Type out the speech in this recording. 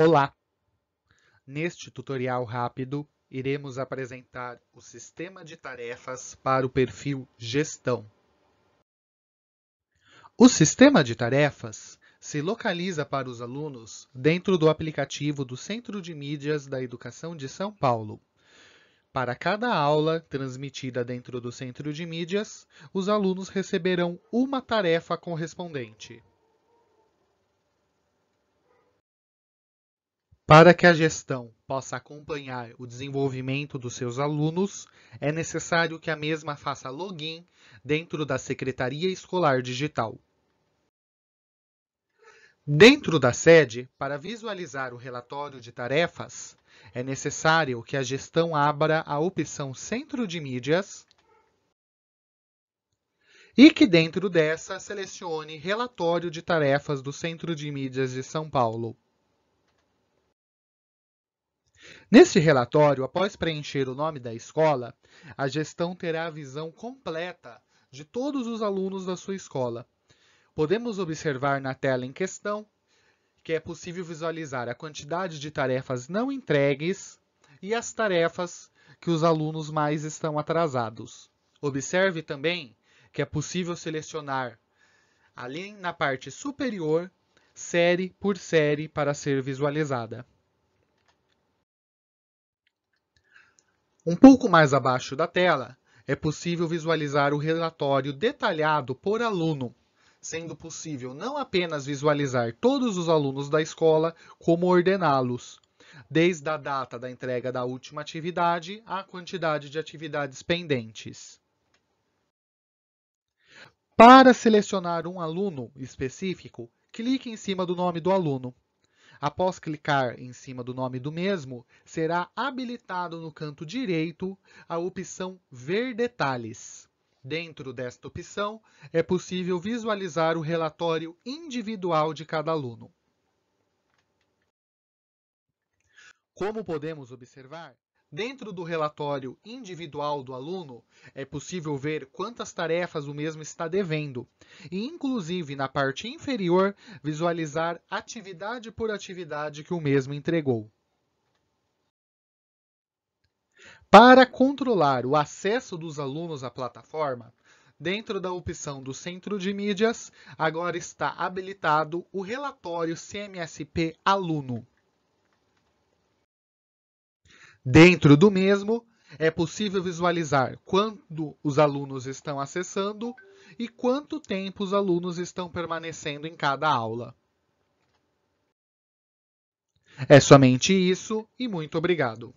Olá! Neste tutorial rápido, iremos apresentar o sistema de tarefas para o perfil Gestão. O sistema de tarefas se localiza para os alunos dentro do aplicativo do Centro de Mídias da Educação de São Paulo. Para cada aula transmitida dentro do Centro de Mídias, os alunos receberão uma tarefa correspondente. Para que a gestão possa acompanhar o desenvolvimento dos seus alunos, é necessário que a mesma faça login dentro da Secretaria Escolar Digital. Dentro da sede, para visualizar o relatório de tarefas, é necessário que a gestão abra a opção Centro de Mídias e que dentro dessa selecione Relatório de Tarefas do Centro de Mídias de São Paulo. Neste relatório, após preencher o nome da escola, a gestão terá a visão completa de todos os alunos da sua escola. Podemos observar na tela em questão que é possível visualizar a quantidade de tarefas não entregues e as tarefas que os alunos mais estão atrasados. Observe também que é possível selecionar, ali na parte superior, série por série para ser visualizada. Um pouco mais abaixo da tela, é possível visualizar o relatório detalhado por aluno, sendo possível não apenas visualizar todos os alunos da escola, como ordená-los, desde a data da entrega da última atividade à quantidade de atividades pendentes. Para selecionar um aluno específico, clique em cima do nome do aluno. Após clicar em cima do nome do mesmo, será habilitado no canto direito a opção Ver Detalhes. Dentro desta opção, é possível visualizar o relatório individual de cada aluno. Como podemos observar, Dentro do relatório individual do aluno, é possível ver quantas tarefas o mesmo está devendo e, inclusive, na parte inferior, visualizar atividade por atividade que o mesmo entregou. Para controlar o acesso dos alunos à plataforma, dentro da opção do Centro de Mídias, agora está habilitado o relatório CMSP Aluno. Dentro do mesmo, é possível visualizar quando os alunos estão acessando e quanto tempo os alunos estão permanecendo em cada aula. É somente isso e muito obrigado.